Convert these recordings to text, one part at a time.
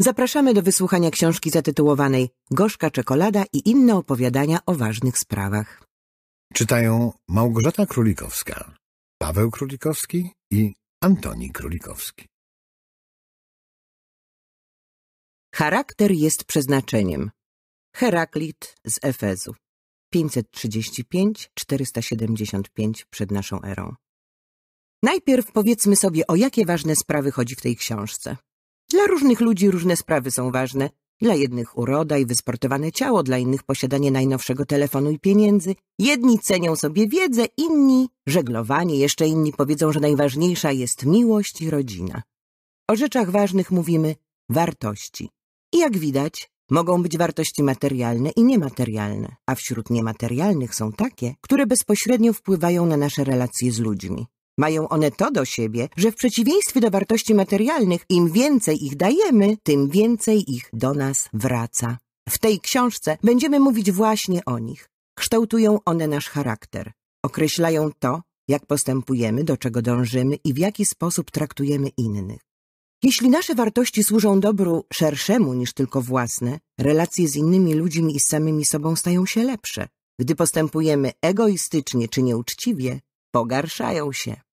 Zapraszamy do wysłuchania książki zatytułowanej Gorzka czekolada i inne opowiadania o ważnych sprawach. Czytają Małgorzata Królikowska, Paweł Królikowski i Antoni Królikowski. Charakter jest przeznaczeniem. Heraklit z Efezu. 535-475 przed naszą erą. Najpierw powiedzmy sobie, o jakie ważne sprawy chodzi w tej książce. Dla różnych ludzi różne sprawy są ważne. Dla jednych uroda i wysportowane ciało, dla innych posiadanie najnowszego telefonu i pieniędzy. Jedni cenią sobie wiedzę, inni żeglowanie, jeszcze inni powiedzą, że najważniejsza jest miłość i rodzina. O rzeczach ważnych mówimy wartości. I jak widać, mogą być wartości materialne i niematerialne, a wśród niematerialnych są takie, które bezpośrednio wpływają na nasze relacje z ludźmi. Mają one to do siebie, że w przeciwieństwie do wartości materialnych, im więcej ich dajemy, tym więcej ich do nas wraca. W tej książce będziemy mówić właśnie o nich. Kształtują one nasz charakter, określają to, jak postępujemy, do czego dążymy i w jaki sposób traktujemy innych. Jeśli nasze wartości służą dobru szerszemu niż tylko własne, relacje z innymi ludźmi i z samymi sobą stają się lepsze. Gdy postępujemy egoistycznie czy nieuczciwie, pogarszają się.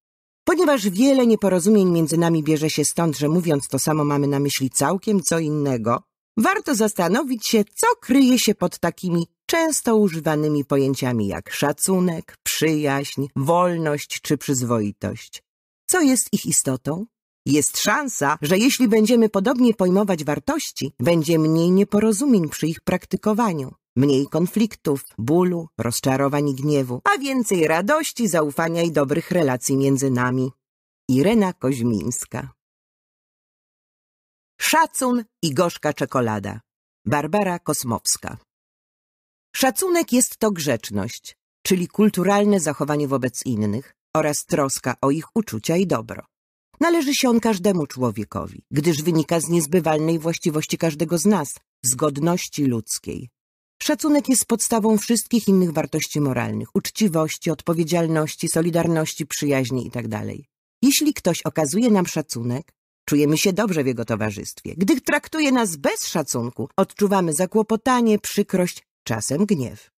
Ponieważ wiele nieporozumień między nami bierze się stąd, że mówiąc to samo mamy na myśli całkiem co innego, warto zastanowić się, co kryje się pod takimi często używanymi pojęciami jak szacunek, przyjaźń, wolność czy przyzwoitość. Co jest ich istotą? Jest szansa, że jeśli będziemy podobnie pojmować wartości, będzie mniej nieporozumień przy ich praktykowaniu. Mniej konfliktów, bólu, rozczarowań i gniewu, a więcej radości, zaufania i dobrych relacji między nami. Irena Koźmińska Szacun i gorzka czekolada Barbara Kosmowska Szacunek jest to grzeczność, czyli kulturalne zachowanie wobec innych oraz troska o ich uczucia i dobro. Należy się on każdemu człowiekowi, gdyż wynika z niezbywalnej właściwości każdego z nas, z godności ludzkiej. Szacunek jest podstawą wszystkich innych wartości moralnych, uczciwości, odpowiedzialności, solidarności, przyjaźni itd. Tak Jeśli ktoś okazuje nam szacunek, czujemy się dobrze w jego towarzystwie. Gdy traktuje nas bez szacunku, odczuwamy zakłopotanie, przykrość, czasem gniew.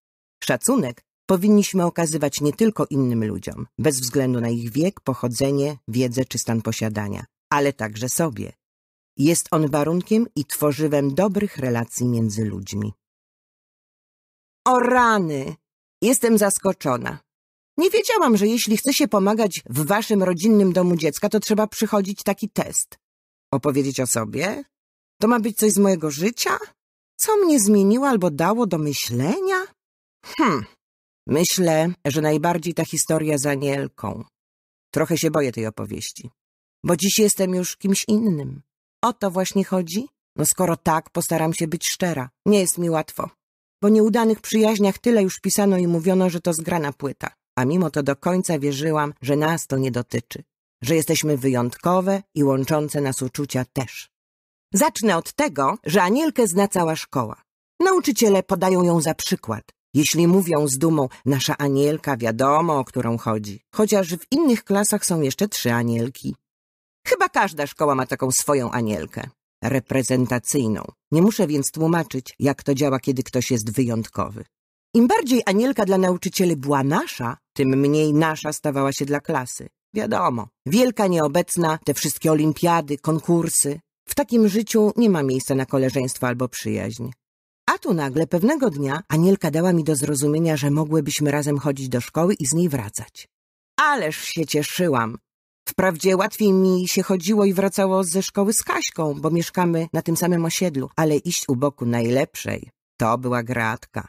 Szacunek powinniśmy okazywać nie tylko innym ludziom, bez względu na ich wiek, pochodzenie, wiedzę czy stan posiadania, ale także sobie. Jest on warunkiem i tworzywem dobrych relacji między ludźmi. O rany! Jestem zaskoczona. Nie wiedziałam, że jeśli chce się pomagać w waszym rodzinnym domu dziecka, to trzeba przychodzić taki test. Opowiedzieć o sobie? To ma być coś z mojego życia? Co mnie zmieniło albo dało do myślenia? Hm, myślę, że najbardziej ta historia z Anielką. Trochę się boję tej opowieści, bo dziś jestem już kimś innym. O to właśnie chodzi? No skoro tak, postaram się być szczera. Nie jest mi łatwo. O nieudanych przyjaźniach tyle już pisano i mówiono, że to zgrana płyta, a mimo to do końca wierzyłam, że nas to nie dotyczy, że jesteśmy wyjątkowe i łączące nas uczucia też. Zacznę od tego, że Anielkę zna cała szkoła. Nauczyciele podają ją za przykład. Jeśli mówią z dumą, nasza Anielka wiadomo, o którą chodzi. Chociaż w innych klasach są jeszcze trzy Anielki. Chyba każda szkoła ma taką swoją Anielkę reprezentacyjną. Nie muszę więc tłumaczyć, jak to działa, kiedy ktoś jest wyjątkowy. Im bardziej Anielka dla nauczycieli była nasza, tym mniej nasza stawała się dla klasy. Wiadomo, wielka nieobecna, te wszystkie olimpiady, konkursy. W takim życiu nie ma miejsca na koleżeństwo albo przyjaźń. A tu nagle pewnego dnia Anielka dała mi do zrozumienia, że mogłybyśmy razem chodzić do szkoły i z niej wracać. Ależ się cieszyłam. Wprawdzie łatwiej mi się chodziło i wracało ze szkoły z Kaśką, bo mieszkamy na tym samym osiedlu, ale iść u boku najlepszej to była gratka.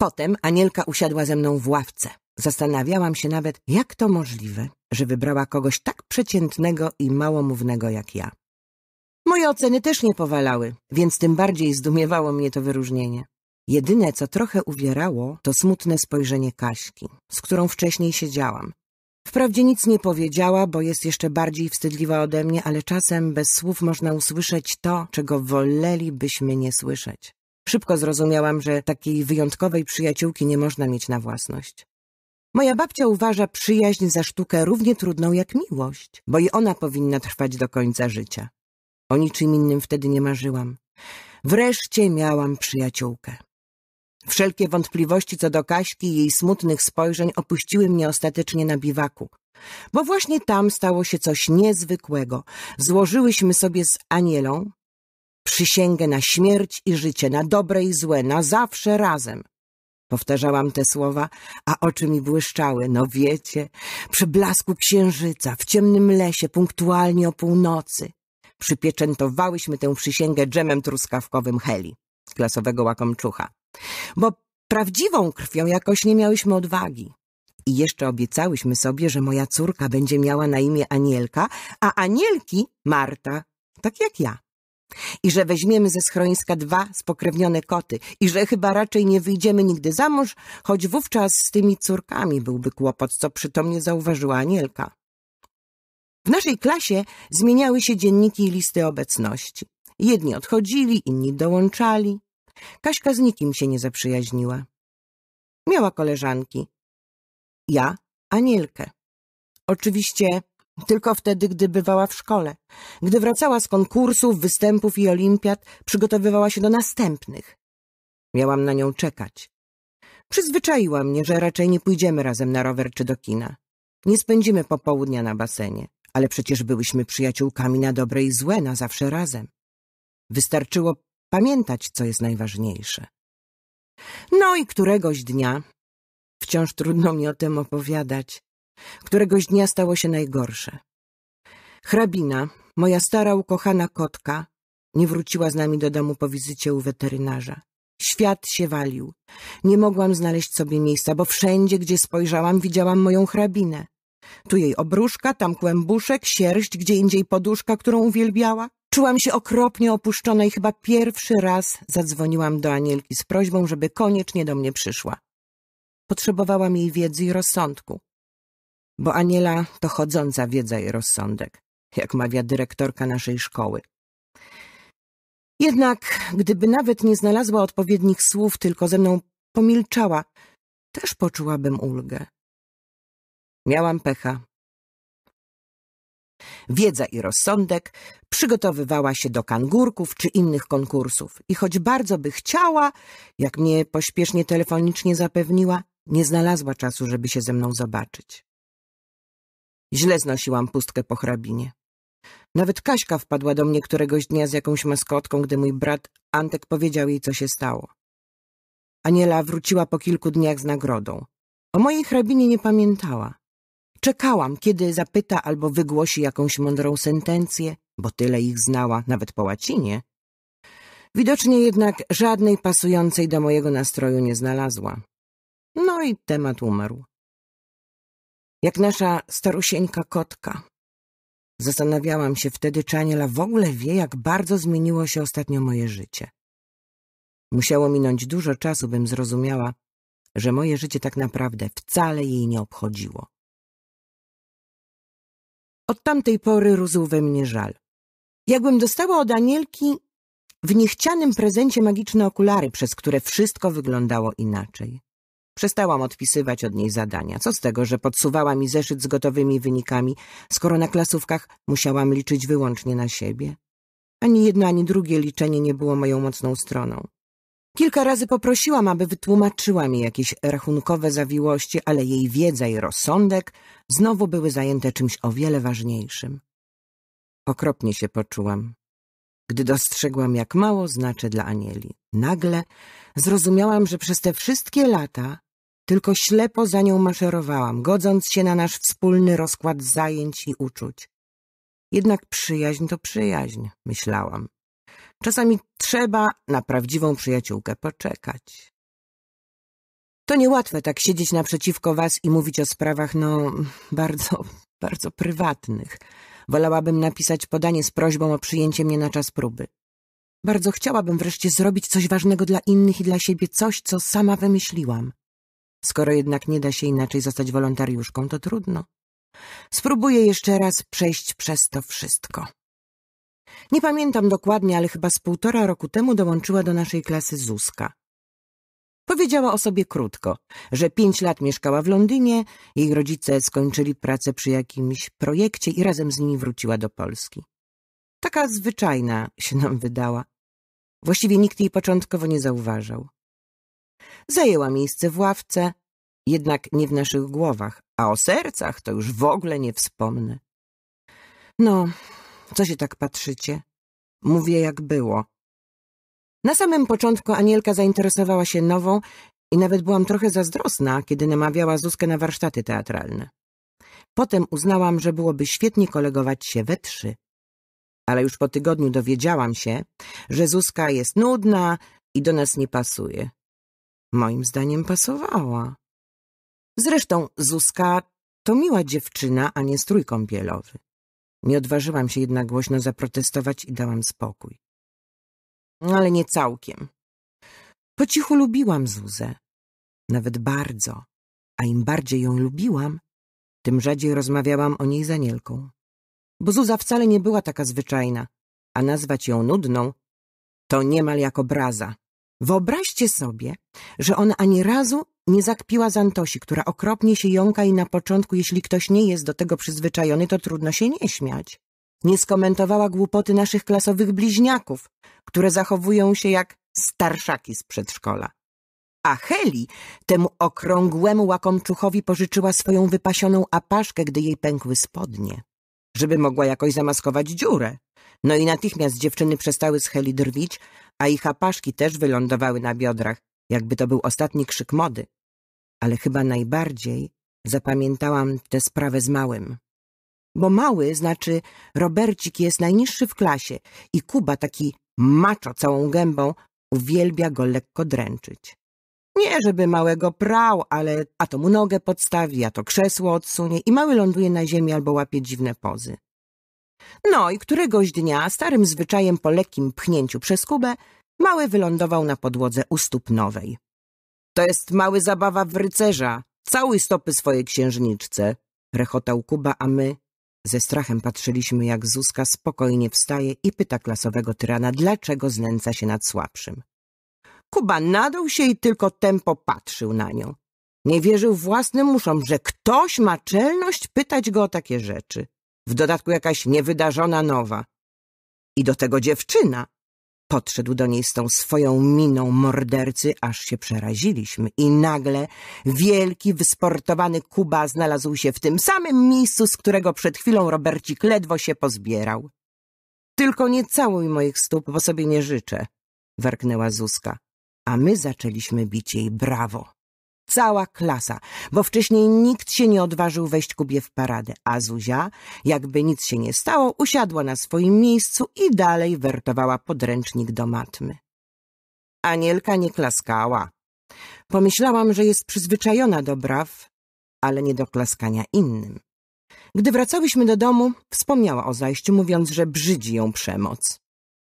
Potem Anielka usiadła ze mną w ławce. Zastanawiałam się nawet, jak to możliwe, że wybrała kogoś tak przeciętnego i małomównego jak ja. Moje oceny też nie powalały, więc tym bardziej zdumiewało mnie to wyróżnienie. Jedyne, co trochę uwierało, to smutne spojrzenie Kaśki, z którą wcześniej siedziałam. Wprawdzie nic nie powiedziała, bo jest jeszcze bardziej wstydliwa ode mnie, ale czasem bez słów można usłyszeć to, czego wolelibyśmy nie słyszeć. Szybko zrozumiałam, że takiej wyjątkowej przyjaciółki nie można mieć na własność. Moja babcia uważa przyjaźń za sztukę równie trudną jak miłość, bo i ona powinna trwać do końca życia. O niczym innym wtedy nie marzyłam. Wreszcie miałam przyjaciółkę. Wszelkie wątpliwości co do Kaśki i jej smutnych spojrzeń opuściły mnie ostatecznie na biwaku. Bo właśnie tam stało się coś niezwykłego. Złożyłyśmy sobie z Anielą przysięgę na śmierć i życie, na dobre i złe, na zawsze razem. Powtarzałam te słowa, a oczy mi błyszczały. No wiecie, przy blasku księżyca, w ciemnym lesie, punktualnie o północy. Przypieczętowałyśmy tę przysięgę dżemem truskawkowym Heli, klasowego łakomczucha. Bo prawdziwą krwią jakoś nie miałyśmy odwagi. I jeszcze obiecałyśmy sobie, że moja córka będzie miała na imię Anielka, a Anielki Marta, tak jak ja. I że weźmiemy ze schroniska dwa spokrewnione koty i że chyba raczej nie wyjdziemy nigdy za mąż, choć wówczas z tymi córkami byłby kłopot, co przytomnie zauważyła Anielka. W naszej klasie zmieniały się dzienniki i listy obecności. Jedni odchodzili, inni dołączali. Kaśka z nikim się nie zaprzyjaźniła. Miała koleżanki. Ja, Anielkę. Oczywiście tylko wtedy, gdy bywała w szkole. Gdy wracała z konkursów, występów i olimpiad, przygotowywała się do następnych. Miałam na nią czekać. Przyzwyczaiła mnie, że raczej nie pójdziemy razem na rower czy do kina. Nie spędzimy popołudnia na basenie, ale przecież byłyśmy przyjaciółkami na dobre i złe, na zawsze razem. Wystarczyło pamiętać, co jest najważniejsze. No i któregoś dnia, wciąż trudno mi o tym opowiadać, któregoś dnia stało się najgorsze. Hrabina, moja stara ukochana kotka, nie wróciła z nami do domu po wizycie u weterynarza. Świat się walił. Nie mogłam znaleźć sobie miejsca, bo wszędzie, gdzie spojrzałam, widziałam moją hrabinę. Tu jej obruszka, tam kłębuszek, sierść, gdzie indziej poduszka, którą uwielbiała. Czułam się okropnie opuszczona i chyba pierwszy raz zadzwoniłam do Anielki z prośbą, żeby koniecznie do mnie przyszła. Potrzebowałam jej wiedzy i rozsądku, bo Aniela to chodząca wiedza i rozsądek, jak mawia dyrektorka naszej szkoły. Jednak, gdyby nawet nie znalazła odpowiednich słów, tylko ze mną pomilczała, też poczułabym ulgę. Miałam pecha, Wiedza i rozsądek przygotowywała się do kangurków czy innych konkursów i choć bardzo by chciała, jak mnie pośpiesznie telefonicznie zapewniła, nie znalazła czasu, żeby się ze mną zobaczyć. Źle znosiłam pustkę po hrabinie. Nawet Kaśka wpadła do mnie któregoś dnia z jakąś maskotką, gdy mój brat Antek powiedział jej, co się stało. Aniela wróciła po kilku dniach z nagrodą. O mojej hrabinie nie pamiętała. Czekałam, kiedy zapyta albo wygłosi jakąś mądrą sentencję, bo tyle ich znała, nawet po łacinie. Widocznie jednak żadnej pasującej do mojego nastroju nie znalazła. No i temat umarł. Jak nasza starusieńka kotka. Zastanawiałam się wtedy, czy Aniela w ogóle wie, jak bardzo zmieniło się ostatnio moje życie. Musiało minąć dużo czasu, bym zrozumiała, że moje życie tak naprawdę wcale jej nie obchodziło. Od tamtej pory rósł we mnie żal. Jakbym dostała od Anielki w niechcianym prezencie magiczne okulary, przez które wszystko wyglądało inaczej. Przestałam odpisywać od niej zadania. Co z tego, że podsuwała mi zeszyt z gotowymi wynikami, skoro na klasówkach musiałam liczyć wyłącznie na siebie? Ani jedno, ani drugie liczenie nie było moją mocną stroną. Kilka razy poprosiłam, aby wytłumaczyła mi jakieś rachunkowe zawiłości, ale jej wiedza i rozsądek znowu były zajęte czymś o wiele ważniejszym. Okropnie się poczułam, gdy dostrzegłam, jak mało znaczy dla Anieli. Nagle zrozumiałam, że przez te wszystkie lata tylko ślepo za nią maszerowałam, godząc się na nasz wspólny rozkład zajęć i uczuć. Jednak przyjaźń to przyjaźń, myślałam. Czasami trzeba na prawdziwą przyjaciółkę poczekać. To niełatwe tak siedzieć naprzeciwko was i mówić o sprawach, no, bardzo, bardzo prywatnych. Wolałabym napisać podanie z prośbą o przyjęcie mnie na czas próby. Bardzo chciałabym wreszcie zrobić coś ważnego dla innych i dla siebie, coś, co sama wymyśliłam. Skoro jednak nie da się inaczej zostać wolontariuszką, to trudno. Spróbuję jeszcze raz przejść przez to wszystko. Nie pamiętam dokładnie, ale chyba z półtora roku temu dołączyła do naszej klasy Zuzka. Powiedziała o sobie krótko, że pięć lat mieszkała w Londynie, jej rodzice skończyli pracę przy jakimś projekcie i razem z nimi wróciła do Polski. Taka zwyczajna się nam wydała. Właściwie nikt jej początkowo nie zauważał. Zajęła miejsce w ławce, jednak nie w naszych głowach, a o sercach to już w ogóle nie wspomnę. No, co się tak patrzycie? Mówię, jak było. Na samym początku Anielka zainteresowała się nową i nawet byłam trochę zazdrosna, kiedy namawiała Zuzkę na warsztaty teatralne. Potem uznałam, że byłoby świetnie kolegować się we trzy. Ale już po tygodniu dowiedziałam się, że Zuzka jest nudna i do nas nie pasuje. Moim zdaniem pasowała. Zresztą Zuzka to miła dziewczyna, a nie strój kąpielowy. Nie odważyłam się jednak głośno zaprotestować i dałam spokój. Ale nie całkiem. Po cichu lubiłam Zuzę. Nawet bardzo. A im bardziej ją lubiłam, tym rzadziej rozmawiałam o niej z Anielką. Bo Zuza wcale nie była taka zwyczajna, a nazwać ją nudną to niemal jak obraza. Wyobraźcie sobie, że ona ani razu nie zakpiła z Antosi, która okropnie się jąka i na początku, jeśli ktoś nie jest do tego przyzwyczajony, to trudno się nie śmiać. Nie skomentowała głupoty naszych klasowych bliźniaków, które zachowują się jak starszaki z przedszkola. A Heli temu okrągłemu łakomczuchowi pożyczyła swoją wypasioną apaszkę, gdy jej pękły spodnie, żeby mogła jakoś zamaskować dziurę. No i natychmiast dziewczyny przestały z Heli drwić, a ich apaszki też wylądowały na biodrach, jakby to był ostatni krzyk mody. Ale chyba najbardziej zapamiętałam tę sprawę z małym. Bo mały znaczy Robercik jest najniższy w klasie i Kuba taki maczo całą gębą uwielbia go lekko dręczyć. Nie, żeby małego prał, ale a to mu nogę podstawi, a to krzesło odsunie i mały ląduje na ziemi albo łapie dziwne pozy. No i któregoś dnia, starym zwyczajem po lekkim pchnięciu przez Kubę, mały wylądował na podłodze u stóp nowej. To jest mały zabawa w rycerza. Całuj stopy swojej księżniczce, rechotał Kuba, a my ze strachem patrzyliśmy, jak Zuzka spokojnie wstaje i pyta klasowego tyrana, dlaczego znęca się nad słabszym. Kuba nadał się i tylko tempo patrzył na nią. Nie wierzył własnym uszom, że ktoś ma czelność pytać go o takie rzeczy w dodatku jakaś niewydarzona nowa. I do tego dziewczyna. Podszedł do niej z tą swoją miną mordercy, aż się przeraziliśmy. I nagle wielki, wysportowany Kuba znalazł się w tym samym miejscu, z którego przed chwilą Robercik ledwo się pozbierał. Tylko nie całuj moich stóp, bo sobie nie życzę, warknęła Zuzka. A my zaczęliśmy bić jej brawo cała klasa, bo wcześniej nikt się nie odważył wejść Kubie w paradę, a Zuzia, jakby nic się nie stało, usiadła na swoim miejscu i dalej wertowała podręcznik do matmy. Anielka nie klaskała. Pomyślałam, że jest przyzwyczajona do braw, ale nie do klaskania innym. Gdy wracałyśmy do domu, wspomniała o zajściu, mówiąc, że brzydzi ją przemoc.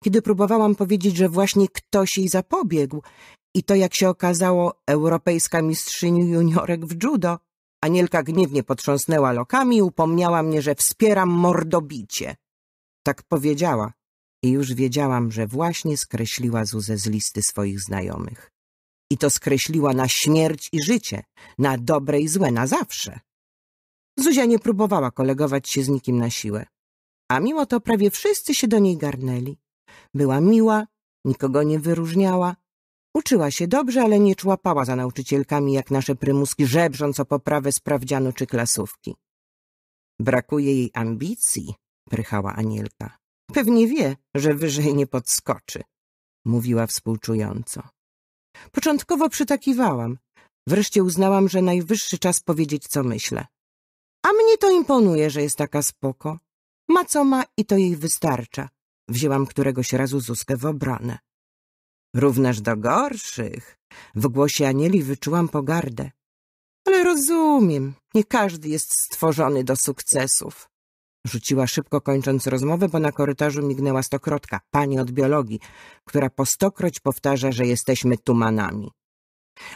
Kiedy próbowałam powiedzieć, że właśnie ktoś jej zapobiegł, i to, jak się okazało, europejska mistrzyni juniorek w judo. Anielka gniewnie potrząsnęła lokami i upomniała mnie, że wspieram mordobicie. Tak powiedziała i już wiedziałam, że właśnie skreśliła Zuzę z listy swoich znajomych. I to skreśliła na śmierć i życie, na dobre i złe, na zawsze. Zuzia nie próbowała kolegować się z nikim na siłę. A mimo to prawie wszyscy się do niej garnęli. Była miła, nikogo nie wyróżniała, Uczyła się dobrze, ale nie człapała za nauczycielkami jak nasze prymuski, żebrząc o poprawę sprawdzianu czy klasówki. Brakuje jej ambicji, prychała Anielka. Pewnie wie, że wyżej nie podskoczy, mówiła współczująco. Początkowo przytakiwałam. Wreszcie uznałam, że najwyższy czas powiedzieć, co myślę. A mnie to imponuje, że jest taka spoko. Ma co ma i to jej wystarcza. Wzięłam któregoś razu Zuskę w obronę. Równasz do gorszych, w głosie Anieli wyczułam pogardę. Ale rozumiem, nie każdy jest stworzony do sukcesów. Rzuciła szybko kończąc rozmowę, bo na korytarzu mignęła stokrotka, pani od biologii, która po stokroć powtarza, że jesteśmy tumanami.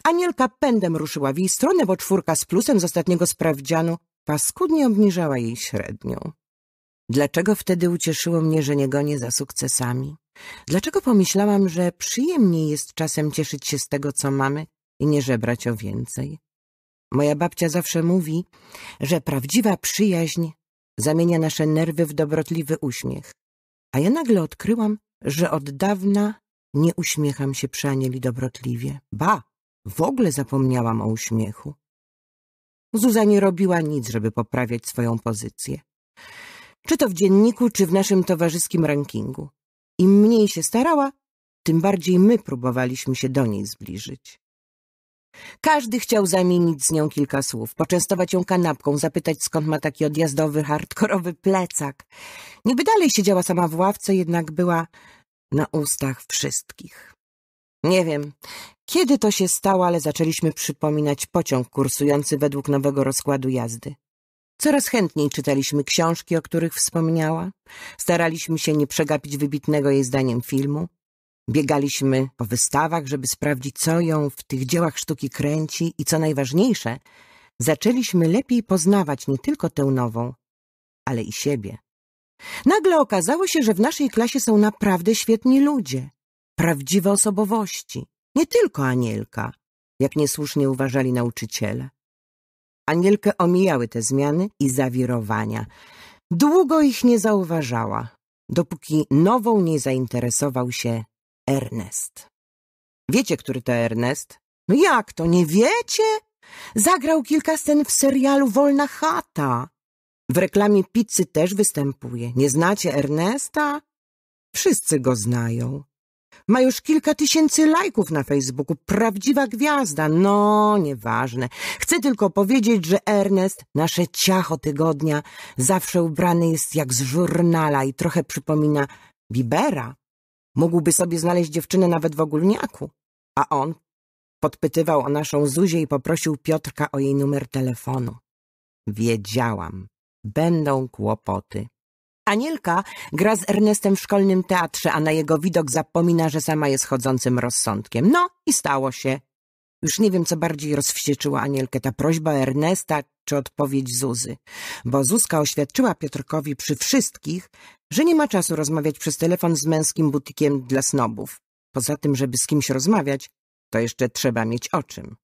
Anielka pędem ruszyła w jej stronę, bo czwórka z plusem z ostatniego sprawdzianu paskudnie obniżała jej średnią. Dlaczego wtedy ucieszyło mnie, że nie gonię za sukcesami? Dlaczego pomyślałam, że przyjemniej jest czasem cieszyć się z tego, co mamy i nie żebrać o więcej? Moja babcia zawsze mówi, że prawdziwa przyjaźń zamienia nasze nerwy w dobrotliwy uśmiech. A ja nagle odkryłam, że od dawna nie uśmiecham się przy Anieli dobrotliwie. Ba, w ogóle zapomniałam o uśmiechu. Zuza nie robiła nic, żeby poprawiać swoją pozycję. Czy to w dzienniku, czy w naszym towarzyskim rankingu. Im mniej się starała, tym bardziej my próbowaliśmy się do niej zbliżyć. Każdy chciał zamienić z nią kilka słów, poczęstować ją kanapką, zapytać skąd ma taki odjazdowy, hardkorowy plecak. Niby dalej siedziała sama w ławce, jednak była na ustach wszystkich. Nie wiem, kiedy to się stało, ale zaczęliśmy przypominać pociąg kursujący według nowego rozkładu jazdy. Coraz chętniej czytaliśmy książki, o których wspomniała. Staraliśmy się nie przegapić wybitnego jej zdaniem filmu. Biegaliśmy po wystawach, żeby sprawdzić, co ją w tych dziełach sztuki kręci i co najważniejsze, zaczęliśmy lepiej poznawać nie tylko tę nową, ale i siebie. Nagle okazało się, że w naszej klasie są naprawdę świetni ludzie, prawdziwe osobowości, nie tylko Anielka, jak niesłusznie uważali nauczyciele. Anielkę omijały te zmiany i zawirowania. Długo ich nie zauważała, dopóki nową nie zainteresował się Ernest. Wiecie, który to Ernest? No jak to, nie wiecie? Zagrał kilka scen w serialu Wolna chata. W reklamie pizzy też występuje. Nie znacie Ernesta? Wszyscy go znają. Ma już kilka tysięcy lajków na Facebooku. Prawdziwa gwiazda. No, nieważne. Chcę tylko powiedzieć, że Ernest, nasze ciacho tygodnia, zawsze ubrany jest jak z żurnala i trochę przypomina Bibera. Mógłby sobie znaleźć dziewczynę nawet w ogólniaku. A on podpytywał o naszą Zuzię i poprosił Piotrka o jej numer telefonu. Wiedziałam. Będą kłopoty. Anielka gra z Ernestem w szkolnym teatrze, a na jego widok zapomina, że sama jest chodzącym rozsądkiem. No i stało się. Już nie wiem, co bardziej rozwścieczyło Anielkę, ta prośba Ernesta czy odpowiedź Zuzy. Bo Zuzka oświadczyła Piotrkowi przy wszystkich, że nie ma czasu rozmawiać przez telefon z męskim butikiem dla snobów. Poza tym, żeby z kimś rozmawiać, to jeszcze trzeba mieć o czym.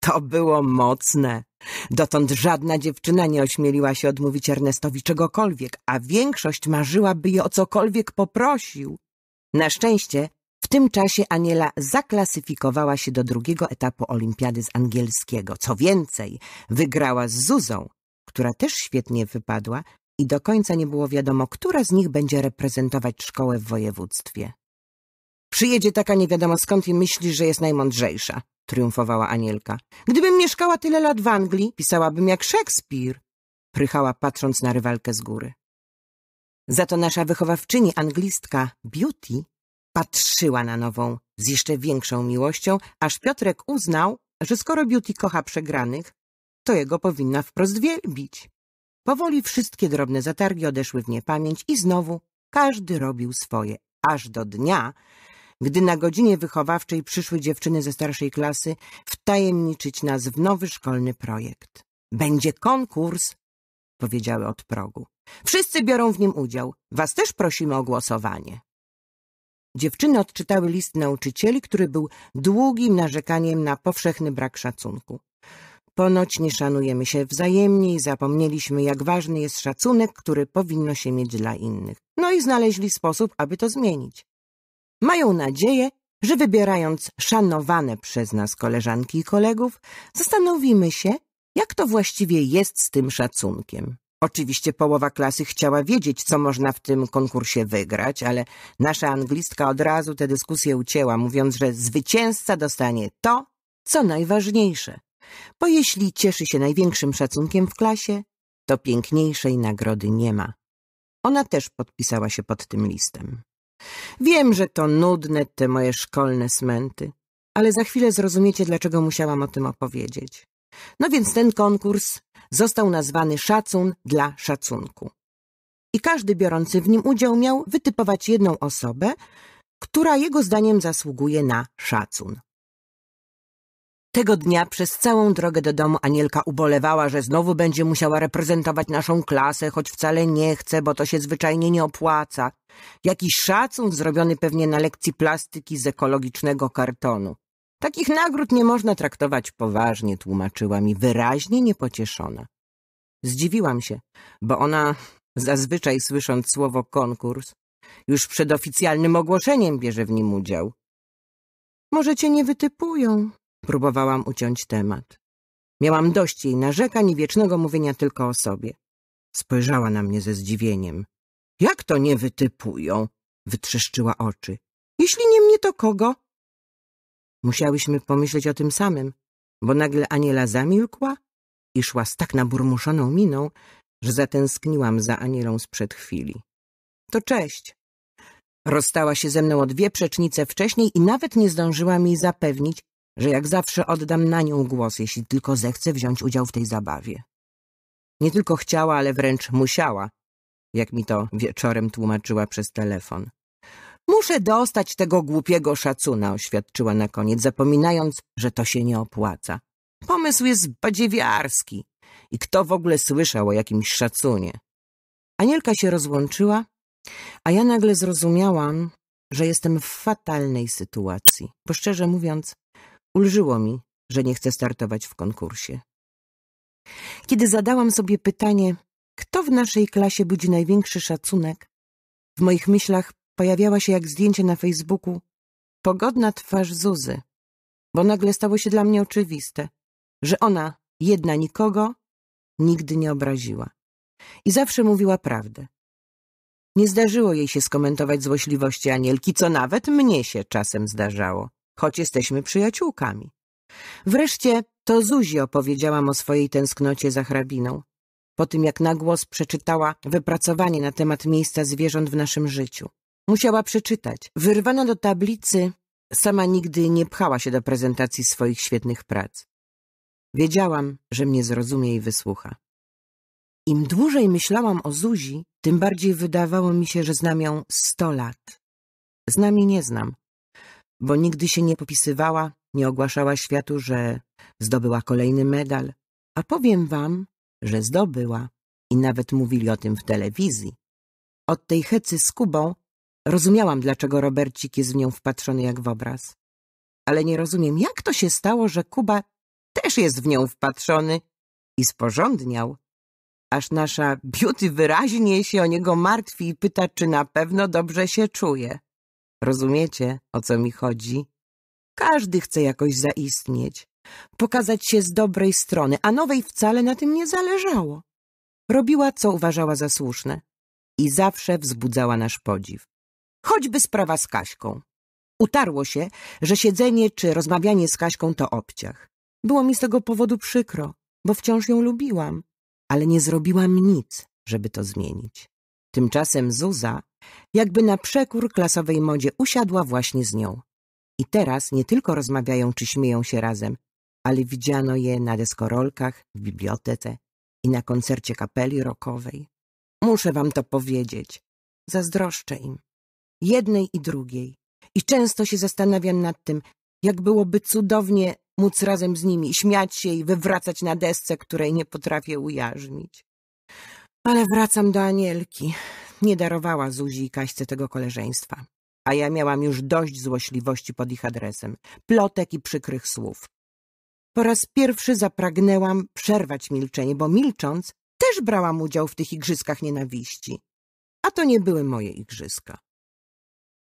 To było mocne. Dotąd żadna dziewczyna nie ośmieliła się odmówić Ernestowi czegokolwiek, a większość marzyła, by je o cokolwiek poprosił. Na szczęście w tym czasie Aniela zaklasyfikowała się do drugiego etapu olimpiady z angielskiego. Co więcej, wygrała z Zuzą, która też świetnie wypadła i do końca nie było wiadomo, która z nich będzie reprezentować szkołę w województwie. Przyjedzie taka nie wiadomo skąd i myśli, że jest najmądrzejsza, triumfowała Anielka. Gdybym mieszkała tyle lat w Anglii, pisałabym jak Szekspir, prychała patrząc na rywalkę z góry. Za to nasza wychowawczyni anglistka Beauty patrzyła na nową z jeszcze większą miłością, aż Piotrek uznał, że skoro Beauty kocha przegranych, to jego powinna wprost wielbić. Powoli wszystkie drobne zatargi odeszły w niepamięć i znowu każdy robił swoje, aż do dnia, gdy na godzinie wychowawczej przyszły dziewczyny ze starszej klasy wtajemniczyć nas w nowy szkolny projekt. Będzie konkurs, powiedziały od progu. Wszyscy biorą w nim udział. Was też prosimy o głosowanie. Dziewczyny odczytały list nauczycieli, który był długim narzekaniem na powszechny brak szacunku. Ponoć nie szanujemy się wzajemnie i zapomnieliśmy, jak ważny jest szacunek, który powinno się mieć dla innych. No i znaleźli sposób, aby to zmienić. Mają nadzieję, że wybierając szanowane przez nas koleżanki i kolegów, zastanowimy się, jak to właściwie jest z tym szacunkiem. Oczywiście połowa klasy chciała wiedzieć, co można w tym konkursie wygrać, ale nasza anglistka od razu tę dyskusję ucięła, mówiąc, że zwycięzca dostanie to, co najważniejsze. Bo jeśli cieszy się największym szacunkiem w klasie, to piękniejszej nagrody nie ma. Ona też podpisała się pod tym listem. Wiem, że to nudne, te moje szkolne smęty, ale za chwilę zrozumiecie, dlaczego musiałam o tym opowiedzieć. No więc ten konkurs został nazwany Szacun dla Szacunku. I każdy biorący w nim udział miał wytypować jedną osobę, która jego zdaniem zasługuje na szacun. Tego dnia przez całą drogę do domu Anielka ubolewała, że znowu będzie musiała reprezentować naszą klasę, choć wcale nie chce, bo to się zwyczajnie nie opłaca. Jakiś szacun zrobiony pewnie na lekcji plastyki z ekologicznego kartonu. Takich nagród nie można traktować poważnie, tłumaczyła mi, wyraźnie niepocieszona. Zdziwiłam się, bo ona, zazwyczaj słysząc słowo konkurs, już przed oficjalnym ogłoszeniem bierze w nim udział. Może cię nie wytypują, Próbowałam uciąć temat. Miałam dość jej narzekań i wiecznego mówienia tylko o sobie. Spojrzała na mnie ze zdziwieniem. Jak to nie wytypują? Wytrzeszczyła oczy. Jeśli nie mnie, to kogo? Musiałyśmy pomyśleć o tym samym, bo nagle Aniela zamilkła i szła z tak naburmuszoną miną, że zatęskniłam za Anielą sprzed chwili. To cześć. Rozstała się ze mną o dwie przecznice wcześniej i nawet nie zdążyła mi zapewnić, że jak zawsze oddam na nią głos, jeśli tylko zechce wziąć udział w tej zabawie. Nie tylko chciała, ale wręcz musiała, jak mi to wieczorem tłumaczyła przez telefon. Muszę dostać tego głupiego szacuna, oświadczyła na koniec, zapominając, że to się nie opłaca. Pomysł jest badziewiarski i kto w ogóle słyszał o jakimś szacunie? Anielka się rozłączyła, a ja nagle zrozumiałam, że jestem w fatalnej sytuacji, bo szczerze mówiąc, Ulżyło mi, że nie chcę startować w konkursie. Kiedy zadałam sobie pytanie, kto w naszej klasie budzi największy szacunek, w moich myślach pojawiała się jak zdjęcie na Facebooku pogodna twarz Zuzy, bo nagle stało się dla mnie oczywiste, że ona jedna nikogo nigdy nie obraziła i zawsze mówiła prawdę. Nie zdarzyło jej się skomentować złośliwości Anielki, co nawet mnie się czasem zdarzało choć jesteśmy przyjaciółkami. Wreszcie to Zuzi opowiedziałam o swojej tęsknocie za hrabiną. Po tym, jak na głos przeczytała wypracowanie na temat miejsca zwierząt w naszym życiu. Musiała przeczytać. Wyrwana do tablicy, sama nigdy nie pchała się do prezentacji swoich świetnych prac. Wiedziałam, że mnie zrozumie i wysłucha. Im dłużej myślałam o Zuzi, tym bardziej wydawało mi się, że znam ją sto lat. Znam i nie znam, bo nigdy się nie popisywała, nie ogłaszała światu, że zdobyła kolejny medal. A powiem wam, że zdobyła i nawet mówili o tym w telewizji. Od tej hecy z Kubą rozumiałam, dlaczego Robercik jest w nią wpatrzony jak w obraz. Ale nie rozumiem, jak to się stało, że Kuba też jest w nią wpatrzony i sporządniał. Aż nasza beauty wyraźnie się o niego martwi i pyta, czy na pewno dobrze się czuje. Rozumiecie, o co mi chodzi? Każdy chce jakoś zaistnieć, pokazać się z dobrej strony, a nowej wcale na tym nie zależało. Robiła, co uważała za słuszne i zawsze wzbudzała nasz podziw. Choćby sprawa z Kaśką. Utarło się, że siedzenie czy rozmawianie z Kaśką to obciach. Było mi z tego powodu przykro, bo wciąż ją lubiłam, ale nie zrobiłam nic, żeby to zmienić. Tymczasem Zuza, jakby na przekór klasowej modzie, usiadła właśnie z nią. I teraz nie tylko rozmawiają czy śmieją się razem, ale widziano je na deskorolkach, w bibliotece i na koncercie kapeli rockowej. Muszę wam to powiedzieć. Zazdroszczę im. Jednej i drugiej. I często się zastanawiam nad tym, jak byłoby cudownie móc razem z nimi śmiać się i wywracać na desce, której nie potrafię ujarzmić. Ale wracam do Anielki. Nie darowała Zuzi i Kaśce tego koleżeństwa. A ja miałam już dość złośliwości pod ich adresem, plotek i przykrych słów. Po raz pierwszy zapragnęłam przerwać milczenie, bo milcząc też brałam udział w tych igrzyskach nienawiści. A to nie były moje igrzyska.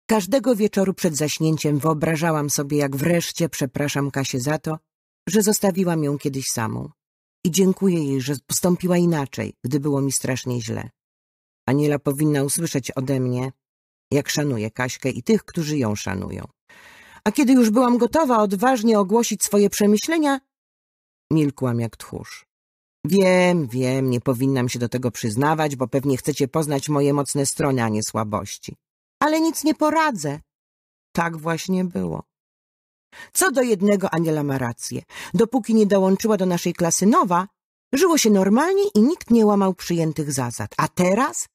Każdego wieczoru przed zaśnięciem wyobrażałam sobie, jak wreszcie przepraszam Kasię za to, że zostawiłam ją kiedyś samą i dziękuję jej, że postąpiła inaczej, gdy było mi strasznie źle. Aniela powinna usłyszeć ode mnie, jak szanuję Kaśkę i tych, którzy ją szanują. A kiedy już byłam gotowa odważnie ogłosić swoje przemyślenia, milkłam jak tchórz. Wiem, wiem, nie powinnam się do tego przyznawać, bo pewnie chcecie poznać moje mocne strony, a nie słabości. Ale nic nie poradzę. Tak właśnie było. Co do jednego Aniela ma rację. Dopóki nie dołączyła do naszej klasy nowa, żyło się normalnie i nikt nie łamał przyjętych zasad. A teraz?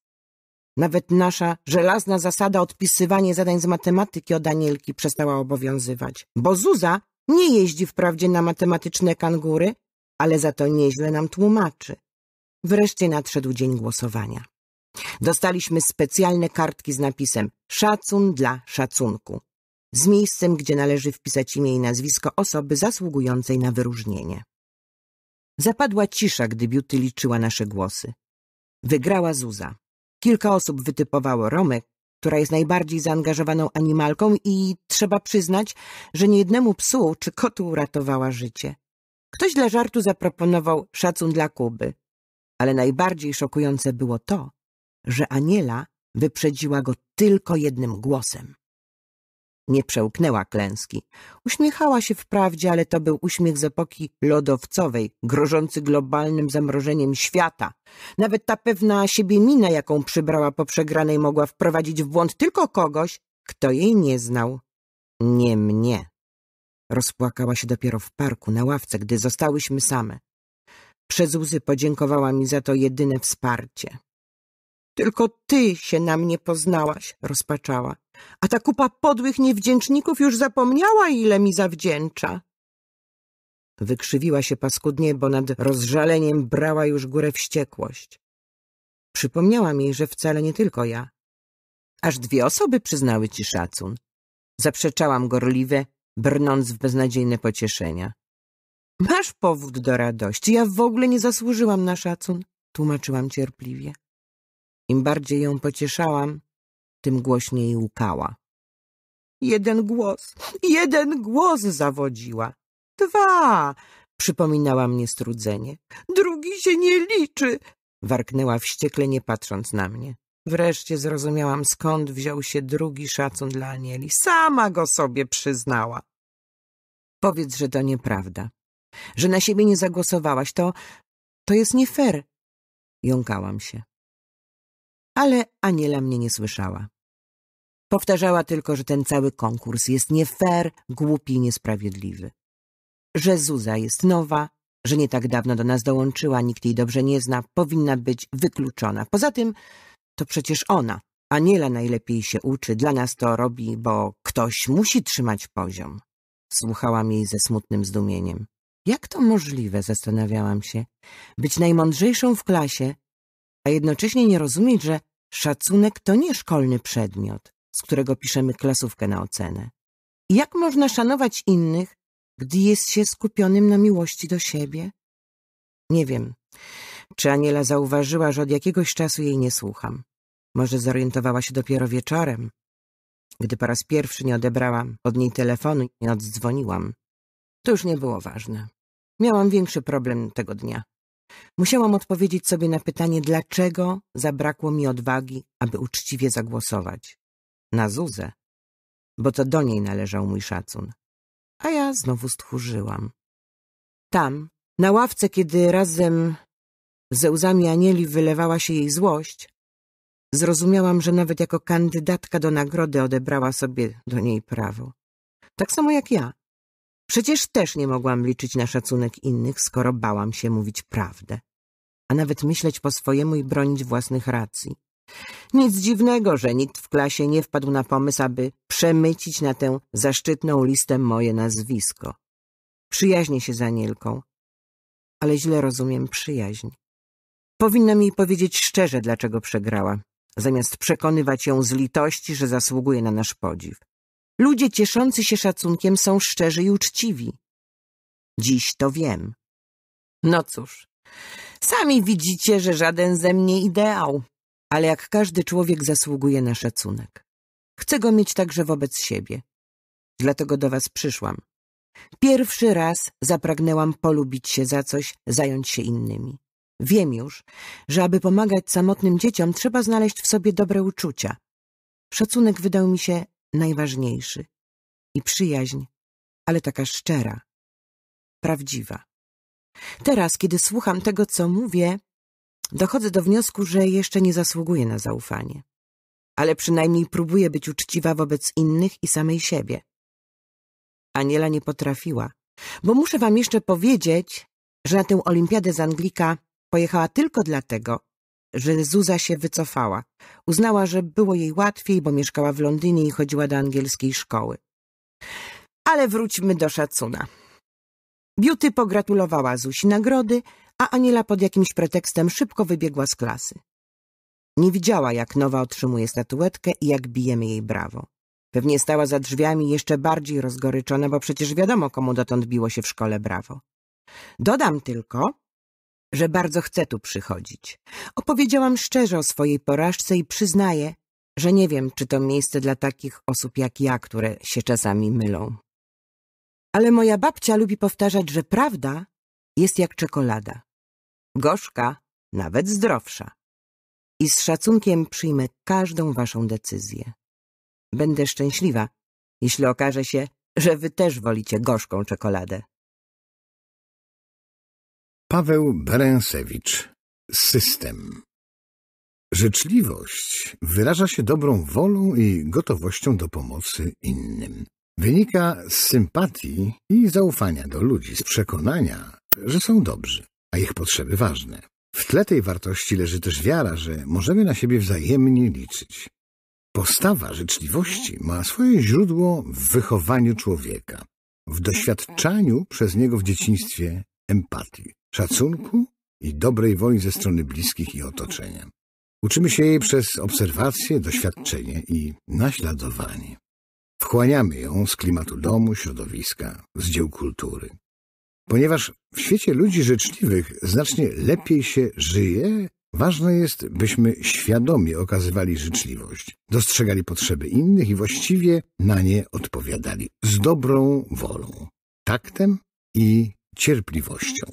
Nawet nasza żelazna zasada odpisywania zadań z matematyki od Anielki przestała obowiązywać. Bo Zuza nie jeździ wprawdzie na matematyczne kangury, ale za to nieźle nam tłumaczy. Wreszcie nadszedł dzień głosowania. Dostaliśmy specjalne kartki z napisem Szacun dla szacunku z miejscem, gdzie należy wpisać imię i nazwisko osoby zasługującej na wyróżnienie. Zapadła cisza, gdy Beauty liczyła nasze głosy. Wygrała Zuza. Kilka osób wytypowało Romę, która jest najbardziej zaangażowaną animalką i trzeba przyznać, że niejednemu psu czy kotu uratowała życie. Ktoś dla żartu zaproponował szacun dla Kuby, ale najbardziej szokujące było to, że Aniela wyprzedziła go tylko jednym głosem. Nie przełknęła klęski. Uśmiechała się wprawdzie, ale to był uśmiech z epoki lodowcowej, grożący globalnym zamrożeniem świata. Nawet ta pewna siebie mina, jaką przybrała po przegranej, mogła wprowadzić w błąd tylko kogoś, kto jej nie znał. Nie mnie. Rozpłakała się dopiero w parku, na ławce, gdy zostałyśmy same. Przez łzy podziękowała mi za to jedyne wsparcie. Tylko ty się na mnie poznałaś, rozpaczała. A ta kupa podłych niewdzięczników już zapomniała, ile mi zawdzięcza. Wykrzywiła się paskudnie, bo nad rozżaleniem brała już górę wściekłość. Przypomniałam jej, że wcale nie tylko ja. Aż dwie osoby przyznały ci szacun. Zaprzeczałam gorliwie, brnąc w beznadziejne pocieszenia. Masz powód do radości. Ja w ogóle nie zasłużyłam na szacun, tłumaczyłam cierpliwie. Im bardziej ją pocieszałam, tym głośniej łkała. Jeden głos, jeden głos zawodziła. Dwa, przypominała mnie strudzenie. Drugi się nie liczy, warknęła wściekle, nie patrząc na mnie. Wreszcie zrozumiałam, skąd wziął się drugi szacun dla Anieli. Sama go sobie przyznała. Powiedz, że to nieprawda. Że na siebie nie zagłosowałaś, to... to jest nie fair. Jąkałam się ale Aniela mnie nie słyszała. Powtarzała tylko, że ten cały konkurs jest nie fair, głupi i niesprawiedliwy. Że Zuza jest nowa, że nie tak dawno do nas dołączyła, nikt jej dobrze nie zna, powinna być wykluczona. Poza tym to przecież ona, Aniela najlepiej się uczy, dla nas to robi, bo ktoś musi trzymać poziom. Słuchałam jej ze smutnym zdumieniem. Jak to możliwe, zastanawiałam się. Być najmądrzejszą w klasie, a jednocześnie nie rozumieć, że szacunek to nie szkolny przedmiot, z którego piszemy klasówkę na ocenę. jak można szanować innych, gdy jest się skupionym na miłości do siebie? Nie wiem, czy Aniela zauważyła, że od jakiegoś czasu jej nie słucham. Może zorientowała się dopiero wieczorem, gdy po raz pierwszy nie odebrałam od niej telefonu i nie oddzwoniłam. To już nie było ważne. Miałam większy problem tego dnia. Musiałam odpowiedzieć sobie na pytanie, dlaczego zabrakło mi odwagi, aby uczciwie zagłosować. Na Zuzę, bo to do niej należał mój szacun. A ja znowu stchórzyłam. Tam, na ławce, kiedy razem ze łzami Anieli wylewała się jej złość, zrozumiałam, że nawet jako kandydatka do nagrody odebrała sobie do niej prawo. Tak samo jak ja. Przecież też nie mogłam liczyć na szacunek innych, skoro bałam się mówić prawdę, a nawet myśleć po swojemu i bronić własnych racji. Nic dziwnego, że nikt w klasie nie wpadł na pomysł, aby przemycić na tę zaszczytną listę moje nazwisko. Przyjaźnię się z Anielką, ale źle rozumiem przyjaźń. Powinnam jej powiedzieć szczerze, dlaczego przegrała, zamiast przekonywać ją z litości, że zasługuje na nasz podziw. Ludzie cieszący się szacunkiem są szczerzy i uczciwi. Dziś to wiem. No cóż, sami widzicie, że żaden ze mnie ideał, ale jak każdy człowiek zasługuje na szacunek. Chcę go mieć także wobec siebie. Dlatego do was przyszłam. Pierwszy raz zapragnęłam polubić się za coś, zająć się innymi. Wiem już, że aby pomagać samotnym dzieciom, trzeba znaleźć w sobie dobre uczucia. Szacunek wydał mi się najważniejszy. I przyjaźń, ale taka szczera, prawdziwa. Teraz, kiedy słucham tego, co mówię, dochodzę do wniosku, że jeszcze nie zasługuję na zaufanie. Ale przynajmniej próbuję być uczciwa wobec innych i samej siebie. Aniela nie potrafiła, bo muszę wam jeszcze powiedzieć, że na tę olimpiadę z Anglika pojechała tylko dlatego, że Zuza się wycofała. Uznała, że było jej łatwiej, bo mieszkała w Londynie i chodziła do angielskiej szkoły. Ale wróćmy do szacuna. Beauty pogratulowała Zusi nagrody, a Aniela pod jakimś pretekstem szybko wybiegła z klasy. Nie widziała, jak Nowa otrzymuje statuetkę i jak bijemy jej brawo. Pewnie stała za drzwiami jeszcze bardziej rozgoryczona, bo przecież wiadomo, komu dotąd biło się w szkole brawo. Dodam tylko, że bardzo chcę tu przychodzić. Opowiedziałam szczerze o swojej porażce i przyznaję, że nie wiem, czy to miejsce dla takich osób jak ja, które się czasami mylą. Ale moja babcia lubi powtarzać, że prawda jest jak czekolada. Gorzka, nawet zdrowsza. I z szacunkiem przyjmę każdą waszą decyzję. Będę szczęśliwa, jeśli okaże się, że wy też wolicie gorzką czekoladę. Paweł Berensewicz System Życzliwość wyraża się dobrą wolą i gotowością do pomocy innym. Wynika z sympatii i zaufania do ludzi, z przekonania, że są dobrzy, a ich potrzeby ważne. W tle tej wartości leży też wiara, że możemy na siebie wzajemnie liczyć. Postawa życzliwości ma swoje źródło w wychowaniu człowieka, w doświadczaniu przez niego w dzieciństwie empatii szacunku i dobrej woli ze strony bliskich i otoczenia. Uczymy się jej przez obserwację, doświadczenie i naśladowanie. Wchłaniamy ją z klimatu domu, środowiska, z dzieł kultury. Ponieważ w świecie ludzi życzliwych znacznie lepiej się żyje, ważne jest, byśmy świadomie okazywali życzliwość, dostrzegali potrzeby innych i właściwie na nie odpowiadali z dobrą wolą, taktem i cierpliwością.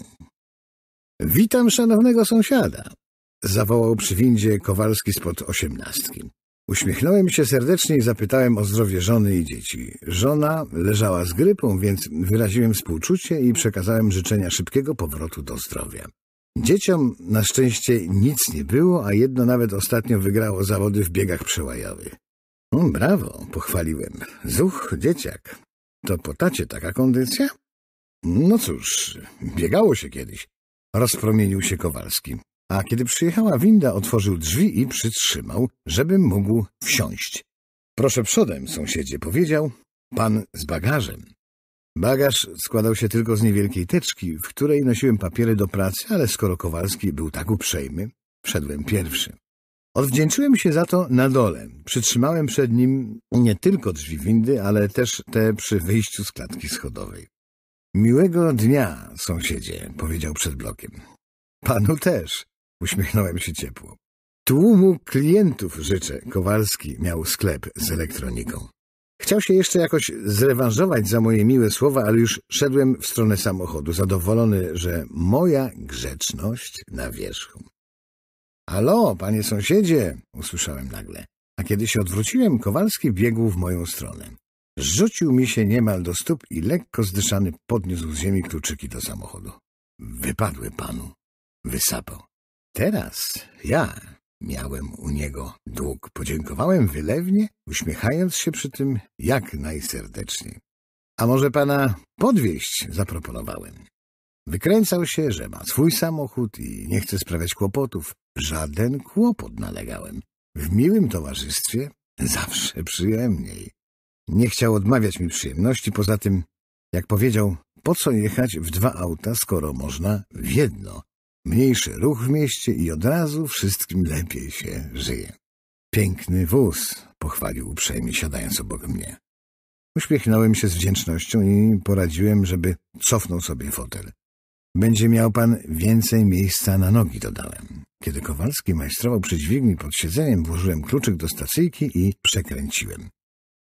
— Witam szanownego sąsiada! — zawołał przy windzie Kowalski spod osiemnastki. Uśmiechnąłem się serdecznie i zapytałem o zdrowie żony i dzieci. Żona leżała z grypą, więc wyraziłem współczucie i przekazałem życzenia szybkiego powrotu do zdrowia. Dzieciom na szczęście nic nie było, a jedno nawet ostatnio wygrało zawody w biegach przełajowych. — Brawo! — pochwaliłem. — Zuch, dzieciak! To po tacie taka kondycja? — No cóż, biegało się kiedyś rozpromienił się Kowalski. A kiedy przyjechała winda, otworzył drzwi i przytrzymał, żebym mógł wsiąść. Proszę przodem, sąsiedzie, powiedział pan z bagażem. Bagaż składał się tylko z niewielkiej teczki, w której nosiłem papiery do pracy, ale skoro Kowalski był tak uprzejmy, wszedłem pierwszy. Odwdzięczyłem się za to na dole. Przytrzymałem przed nim nie tylko drzwi windy, ale też te przy wyjściu z klatki schodowej. Miłego dnia, sąsiedzie, powiedział przed blokiem. Panu też, uśmiechnąłem się ciepło. Tłumu klientów życzę. Kowalski miał sklep z elektroniką. Chciał się jeszcze jakoś zrewanżować za moje miłe słowa, ale już szedłem w stronę samochodu, zadowolony, że moja grzeczność na wierzchu. Alo, panie sąsiedzie, usłyszałem nagle. A kiedy się odwróciłem, Kowalski biegł w moją stronę. Rzucił mi się niemal do stóp i lekko zdyszany podniósł z ziemi kluczyki do samochodu. Wypadły panu. Wysapał. Teraz ja miałem u niego dług. Podziękowałem wylewnie, uśmiechając się przy tym jak najserdeczniej. A może pana podwieźć zaproponowałem. Wykręcał się, że ma swój samochód i nie chce sprawiać kłopotów. Żaden kłopot nalegałem. W miłym towarzystwie zawsze przyjemniej. Nie chciał odmawiać mi przyjemności, poza tym, jak powiedział, po co jechać w dwa auta, skoro można w jedno? Mniejszy ruch w mieście i od razu wszystkim lepiej się żyje. Piękny wóz, pochwalił uprzejmie, siadając obok mnie. Uśmiechnąłem się z wdzięcznością i poradziłem, żeby cofnął sobie fotel. Będzie miał pan więcej miejsca na nogi, dodałem. Kiedy Kowalski majstrował przy dźwigni pod siedzeniem, włożyłem kluczyk do stacyjki i przekręciłem.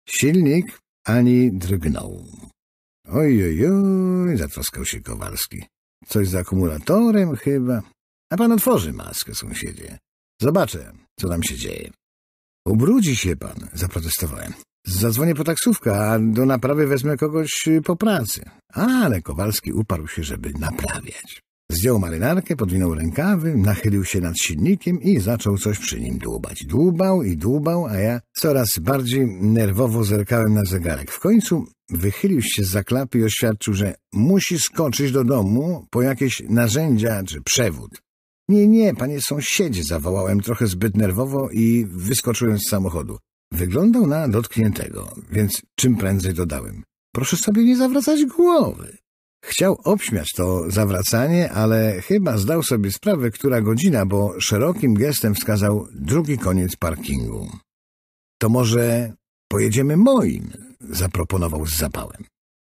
Silnik ani drgnął. Ojojoj, zatroskał się Kowalski. Coś z akumulatorem chyba. A pan otworzy maskę, sąsiedzie. Zobaczę, co tam się dzieje. Ubrudzi się pan, zaprotestowałem. Zadzwonię po taksówkę, a do naprawy wezmę kogoś po pracy. Ale Kowalski uparł się, żeby naprawiać. Zdjął marynarkę, podwinął rękawy, nachylił się nad silnikiem i zaczął coś przy nim dłubać. Dłubał i dłubał, a ja coraz bardziej nerwowo zerkałem na zegarek. W końcu wychylił się z zaklapy i oświadczył, że musi skoczyć do domu po jakieś narzędzia czy przewód. Nie, nie, panie sąsiedzie, zawołałem trochę zbyt nerwowo i wyskoczyłem z samochodu. Wyglądał na dotkniętego, więc czym prędzej dodałem. Proszę sobie nie zawracać głowy. Chciał obśmiać to zawracanie, ale chyba zdał sobie sprawę, która godzina, bo szerokim gestem wskazał drugi koniec parkingu. To może pojedziemy moim, zaproponował z zapałem.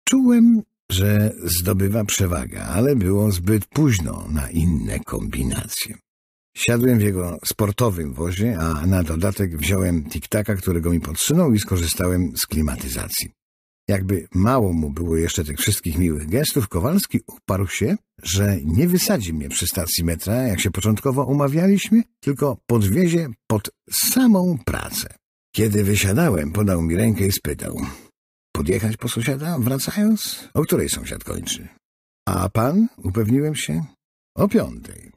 Czułem, że zdobywa przewagę, ale było zbyt późno na inne kombinacje. Siadłem w jego sportowym wozie, a na dodatek wziąłem tiktaka, którego mi podsunął i skorzystałem z klimatyzacji. Jakby mało mu było jeszcze tych wszystkich miłych gestów, Kowalski uparł się, że nie wysadzi mnie przy stacji metra, jak się początkowo umawialiśmy, tylko podwiezie pod samą pracę. Kiedy wysiadałem, podał mi rękę i spytał. Podjechać po sąsiada, wracając? O której sąsiad kończy? A pan? Upewniłem się. O piątej.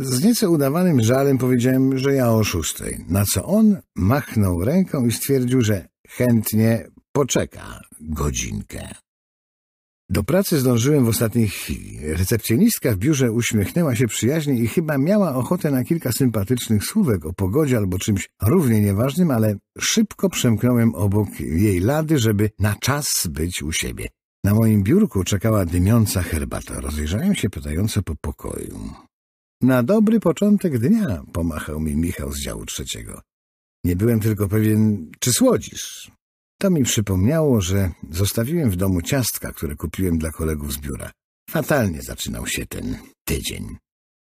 Z nieco udawanym żalem powiedziałem, że ja o szóstej, na co on machnął ręką i stwierdził, że chętnie Poczeka godzinkę. Do pracy zdążyłem w ostatniej chwili. Recepcjonistka w biurze uśmiechnęła się przyjaźnie i chyba miała ochotę na kilka sympatycznych słówek o pogodzie albo czymś równie nieważnym, ale szybko przemknąłem obok jej lady, żeby na czas być u siebie. Na moim biurku czekała dymiąca herbata. Rozejrzałem się pytająco po pokoju. Na dobry początek dnia, pomachał mi Michał z działu trzeciego. Nie byłem tylko pewien, czy słodzisz. To mi przypomniało, że zostawiłem w domu ciastka, które kupiłem dla kolegów z biura. Fatalnie zaczynał się ten tydzień.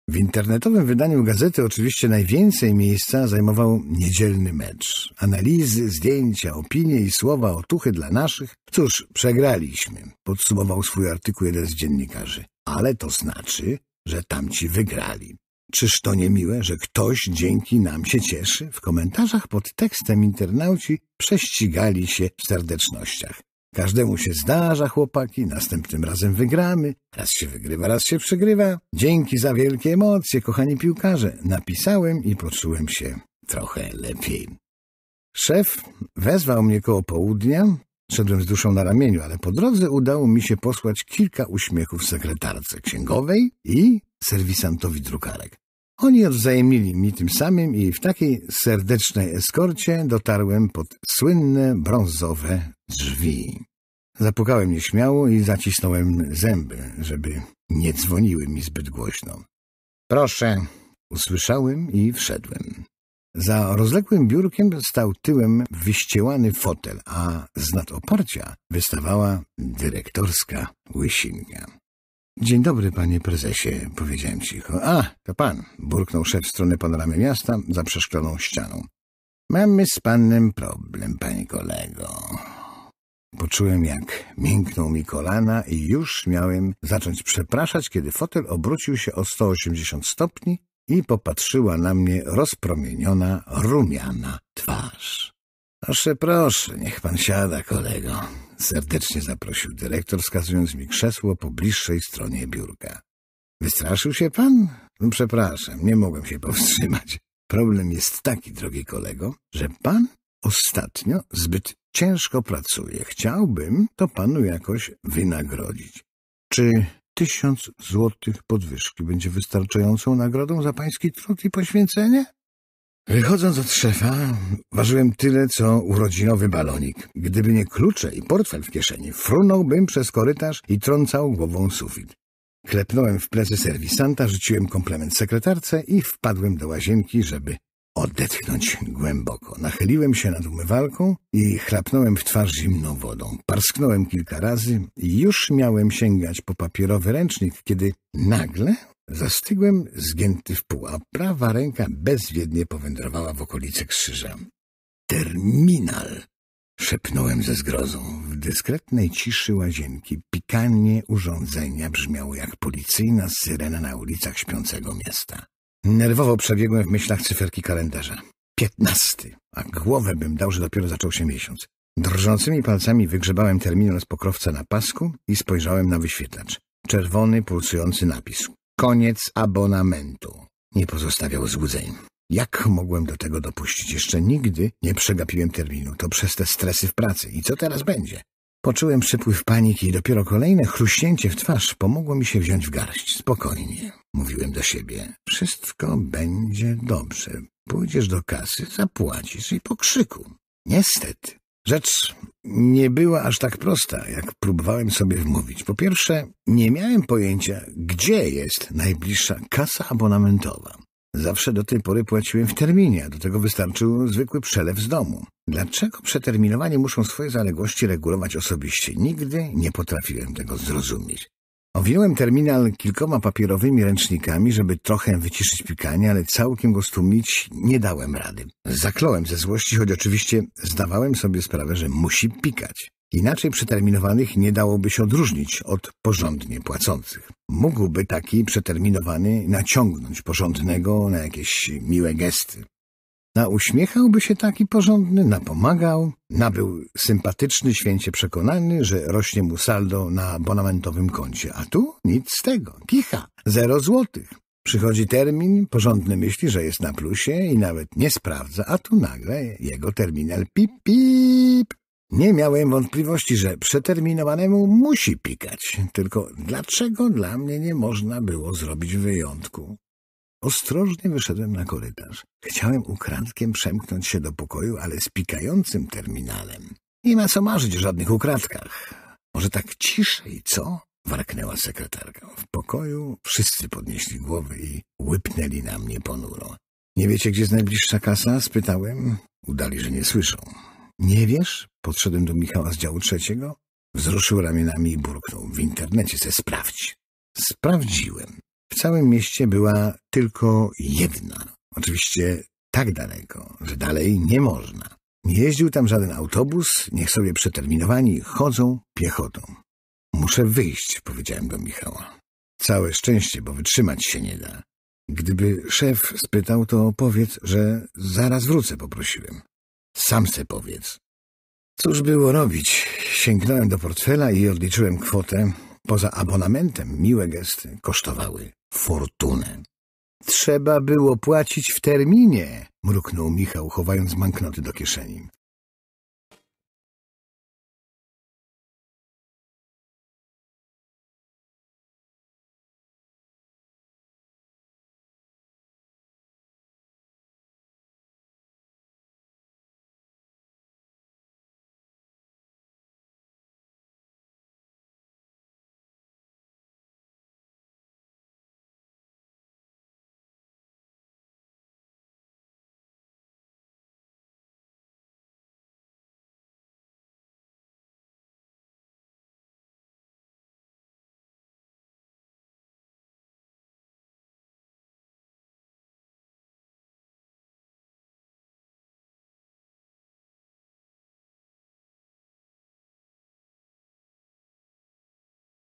W internetowym wydaniu gazety oczywiście najwięcej miejsca zajmował niedzielny mecz. Analizy, zdjęcia, opinie i słowa otuchy dla naszych. Cóż, przegraliśmy, podsumował swój artykuł jeden z dziennikarzy. Ale to znaczy, że tamci wygrali. Czyż to nie miłe, że ktoś dzięki nam się cieszy? W komentarzach pod tekstem internauci prześcigali się w serdecznościach. Każdemu się zdarza, chłopaki, następnym razem wygramy. Raz się wygrywa, raz się przegrywa. Dzięki za wielkie emocje, kochani piłkarze. Napisałem i poczułem się trochę lepiej. Szef wezwał mnie koło południa. Szedłem z duszą na ramieniu, ale po drodze udało mi się posłać kilka uśmiechów sekretarce księgowej i serwisantowi drukarek. Oni odwzajemnili mi tym samym i w takiej serdecznej eskorcie dotarłem pod słynne brązowe drzwi. Zapukałem nieśmiało i zacisnąłem zęby, żeby nie dzwoniły mi zbyt głośno. Proszę, usłyszałem i wszedłem. Za rozległym biurkiem stał tyłem wyściełany fotel, a z nadoparcia wystawała dyrektorska łysinka. Dzień dobry, panie prezesie, powiedziałem cicho. A, to pan, burknął szef w stronę panoramy miasta za przeszkloną ścianą. Mamy z panem problem, panie kolego. Poczułem, jak miękną mi kolana i już miałem zacząć przepraszać, kiedy fotel obrócił się o 180 stopni i popatrzyła na mnie rozpromieniona, rumiana twarz. Proszę, proszę, niech pan siada, kolego. Serdecznie zaprosił dyrektor, wskazując mi krzesło po bliższej stronie biurka. Wystraszył się pan? No, przepraszam, nie mogłem się powstrzymać. Problem jest taki, drogi kolego, że pan ostatnio zbyt ciężko pracuje. Chciałbym to panu jakoś wynagrodzić. Czy tysiąc złotych podwyżki będzie wystarczającą nagrodą za pański trud i poświęcenie? Wychodząc od szefa, ważyłem tyle, co urodzinowy balonik. Gdyby nie klucze i portfel w kieszeni, frunąłbym przez korytarz i trącał głową sufit. Klepnąłem w plecy serwisanta, rzuciłem komplement sekretarce i wpadłem do łazienki, żeby odetchnąć głęboko. Nachyliłem się nad umywalką i chlapnąłem w twarz zimną wodą. Parsknąłem kilka razy i już miałem sięgać po papierowy ręcznik, kiedy nagle Zastygłem, zgięty w pół, a prawa ręka bezwiednie powędrowała w okolice krzyża. Terminal! Szepnąłem ze zgrozą. W dyskretnej ciszy łazienki pikanie urządzenia brzmiało jak policyjna syrena na ulicach śpiącego miasta. Nerwowo przebiegłem w myślach cyferki kalendarza. Piętnasty, a głowę bym dał, że dopiero zaczął się miesiąc. Drżącymi palcami wygrzebałem terminal z pokrowca na pasku i spojrzałem na wyświetlacz. Czerwony, pulsujący napis. Koniec abonamentu. Nie pozostawiał złudzeń. Jak mogłem do tego dopuścić? Jeszcze nigdy nie przegapiłem terminu. To przez te stresy w pracy. I co teraz będzie? Poczułem przypływ paniki i dopiero kolejne chruśnięcie w twarz pomogło mi się wziąć w garść. Spokojnie, mówiłem do siebie. Wszystko będzie dobrze. Pójdziesz do kasy, zapłacisz i po krzyku. Niestety, Rzecz nie była aż tak prosta, jak próbowałem sobie wmówić. Po pierwsze, nie miałem pojęcia, gdzie jest najbliższa kasa abonamentowa. Zawsze do tej pory płaciłem w terminie, a do tego wystarczył zwykły przelew z domu. Dlaczego przeterminowani muszą swoje zaległości regulować osobiście? Nigdy nie potrafiłem tego zrozumieć. Owinąłem terminal kilkoma papierowymi ręcznikami, żeby trochę wyciszyć pikanie, ale całkiem go stłumić nie dałem rady. Zakląłem ze złości, choć oczywiście zdawałem sobie sprawę, że musi pikać. Inaczej przeterminowanych nie dałoby się odróżnić od porządnie płacących. Mógłby taki przeterminowany naciągnąć porządnego na jakieś miłe gesty. Na uśmiechałby się taki porządny, napomagał, nabył sympatyczny, święcie przekonany, że rośnie mu saldo na abonamentowym koncie. A tu nic z tego, kicha, zero złotych. Przychodzi termin, porządny myśli, że jest na plusie i nawet nie sprawdza, a tu nagle jego terminal pip, pip. Nie miałem wątpliwości, że przeterminowanemu musi pikać, tylko dlaczego dla mnie nie można było zrobić wyjątku? Ostrożnie wyszedłem na korytarz. Chciałem ukradkiem przemknąć się do pokoju, ale z pikającym terminalem. Nie ma co marzyć o żadnych ukradkach. Może tak ciszej, co? Warknęła sekretarka. W pokoju wszyscy podnieśli głowy i łypnęli na mnie ponuro. Nie wiecie, gdzie jest najbliższa kasa? Spytałem. Udali, że nie słyszą. Nie wiesz? Podszedłem do Michała z działu trzeciego. Wzruszył ramionami i burknął. W internecie se sprawdź. Sprawdziłem. W całym mieście była tylko jedna. Oczywiście tak daleko, że dalej nie można. Nie jeździł tam żaden autobus, niech sobie przeterminowani chodzą piechotą. Muszę wyjść, powiedziałem do Michała. Całe szczęście, bo wytrzymać się nie da. Gdyby szef spytał, to powiedz, że zaraz wrócę, poprosiłem. Sam se powiedz. Cóż było robić? Sięgnąłem do portfela i odliczyłem kwotę. Poza abonamentem miłe gesty kosztowały fortunę. Trzeba było płacić w terminie, mruknął Michał, chowając banknoty do kieszeni.